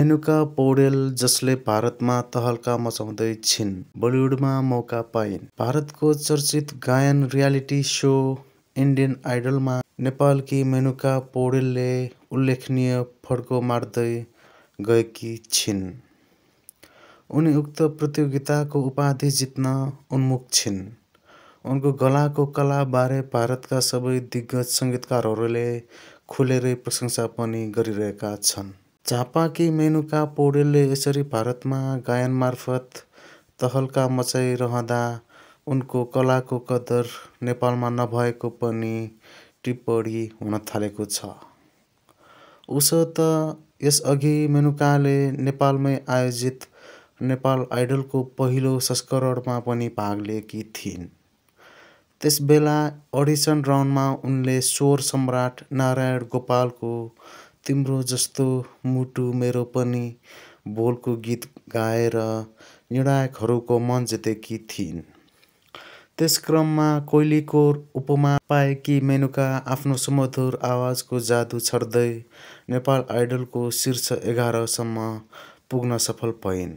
रेणुका पौडेल जसले भारतमा तहल्का मचाउँदै छिन्, बलिउडमा मौका पाइन्। भारतको चर्चित गायन रियालिटी सो इन्डियन आइडलमा नेपालकी मेनुका पौडेलले उल्लेखनीय फड्को मार्दै गएकी छिन्। उनी उक्त प्रतियोगिताको उपाधि जित्न उन्मुख छिन्। उनको गलाको कलाबारे भारतका सबै दिग्गज सङ्गीतकारहरूले खुलेरै प्रशंसा पनि गरिरहेका छन्। झापाकी मेनुका पौडेलले यसरी भारतमा गायन मार्फत तहल्का मचाइरहँदा उनको कलाको कदर नेपालमा नभएको पनि टिप्पणी हुन थालेको छ। उसो त यसअघि मेनुकाले नेपालमै आयोजित नेपाल आइडलको पहिलो संस्करणमा पनि भाग लिएकी थिइन्। त्यसबेला अडिसन राउन्डमा उनले स्वर सम्राट नारायण गोपालको तिम्रो जस्तो मुटु मेरो पनि बोलको गीत गाएर निर्णायकहरूको मन जितेकी थिइन्। त्यस क्रममा कोइलीको उपमा पाएकी मेनुका आफ्नो सुमधुर आवाजको जादु छर्दै नेपाल आइडलको शीर्ष एघारसम्म पुग्न सफल भइन्।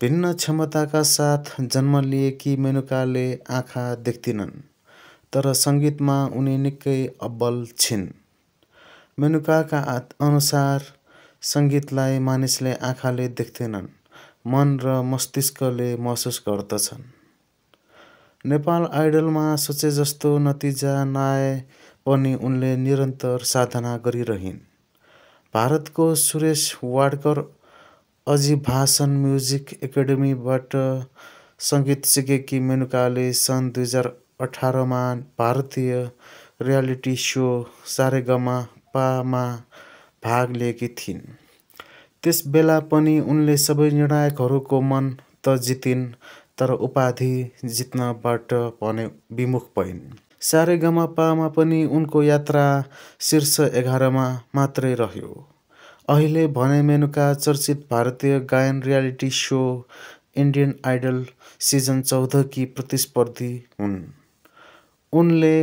भिन्न क्षमताका साथ जन्म लिएकी मेनुकाले आँखा देख्दिनन् तर सङ्गीतमा उनी निकै अब्बल छिन्। मेनुकाका अनुसार सङ्गीतलाई मानिसले आँखाले देख्दैनन् मन र मस्तिष्कले महसुस गर्दछन् नेपाल आइडलमा जस्तो नतिजा नआए पनि उनले निरन्तर साधना गरिरहन् भारतको सुरेश वाडकर भाषण म्युजिक एकाडेमीबाट सङ्गीत सिकेकी मेनुकाले सन् दुई हजार अठारमा भारतीय रियालिटी सो सारेगामा पामा भाग लिएकी थिइन् बेला पनि उनले सबै निर्णायकहरूको मन त जितिन् तर उपाधि जित्नबाट भने विमुख भइन् पामा पनि उनको यात्रा शीर्ष एघारमा मात्रै रह्यो अहिले भने मेनुका चर्चित भारतीय गायन reality show Indian Idol season चौधकी प्रतिस्पर्धी हुन् उनले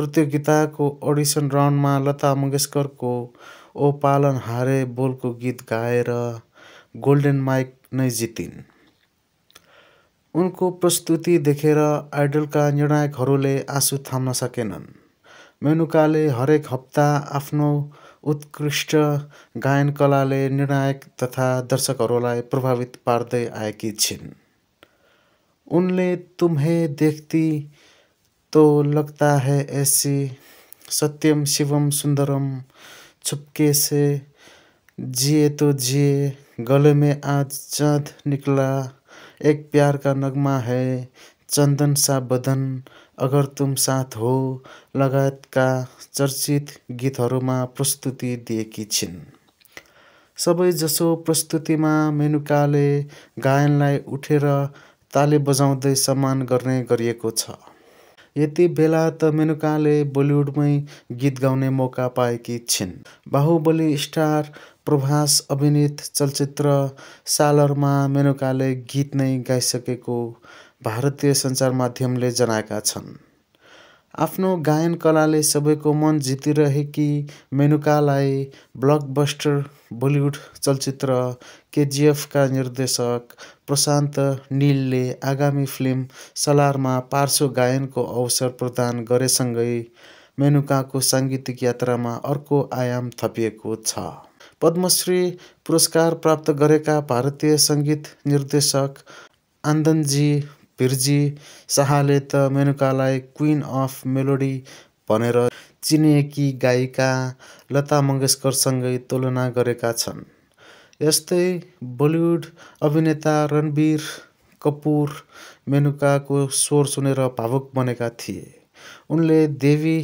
प्रतियोगिताको अडिसन राउन्डमा लता मङ्गेसकरको ओ पालन हारे बोलको गीत गाएर गोल्डेन माइक नै जितिन् उनको प्रस्तुति देखेर आइडलका निर्णायकहरूले आँसु थाम्न सकेनन् मेनुकाले हरेक हप्ता आफ्नो उत्कृष्ट गायन कलाले निर्णायक तथा दर्शकहरूलाई प्रभावित पार्दै आएकी छिन् उनले तुम्हे देख्ती तो लगता है ऐसी सत्यम शिवम सुंदरम छुपके से जिए तो जिए गले में आज चाँद निकला एक प्यार का नगमा है चंदन सा बदन अगर तुम साथ हो लगायतका चर्चित गीतहरूमा प्रस्तुति दिएकी छिन् सबैजसो प्रस्तुतिमा मेनुकाले गायनलाई उठेर ताले बजाउँदै सम्मान गर्ने गरिएको छ यति बेला त मेनुकाले बलिउडमै गीत गाउने मौका पाएकी छिन्। बाहुबली स्टार प्रभास अभिनीत चलचित्र सालरमा मेनुकाले गीत नै गाइसकेको भारतीय सञ्चार माध्यमले जनाएका छन्। आफ्नो गायन कलाले सबैको मन जितिरहेकी मेनुकालाई ब्लकबस्टर बलिउड चलचित्र केजिएफका निर्देशक प्रशान्त निलले आगामी फिल्म सलारमा पार्श्व गायनको अवसर प्रदान गरेसँगै मेनुकाको साङ्गीतिक यात्रामा अर्को आयाम थपिएको छ पद्मश्री पुरस्कार प्राप्त गरेका भारतीय सङ्गीत निर्देशक आन्दनजी पिर्जी शाहले त मेनुकालाई क्विन अफ मेलोडी भनेर चिनिएकी गायिका लता मङ्गेशकरसँगै तुलना गरेका छन्। यस्तै बलिउड अभिनेता रणवीर कपुर मेनुकाको स्वर सुनेर भावुक बनेका थिए। उनले देवी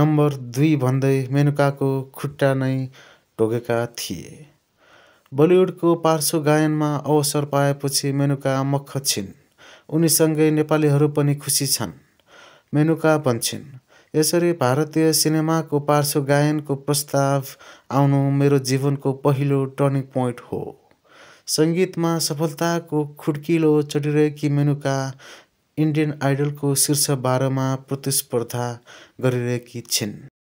नम्बर दुई भन्दै मेनुकाको खुट्टा नै टोकेका थिए। बलिउडको पार्श्व गायनमा अवसर पाएपछि मेनुका मख छिन्। उनीसँगै नेपालीहरू पनि खुसी छन् मेनुका भन्छन् यसरी भारतीय सिनेमाको पार्श्व गायनको प्रस्ताव आउनु मेरो जीवनको पहिलो टर्निङ पोइन्ट हो सङ्गीतमा सफलताको खुड्किलो चढिरहेकी मेनुका इन्डियन आइडलको शीर्ष बाह्रमा प्रतिस्पर्धा गरिरहेकी छिन्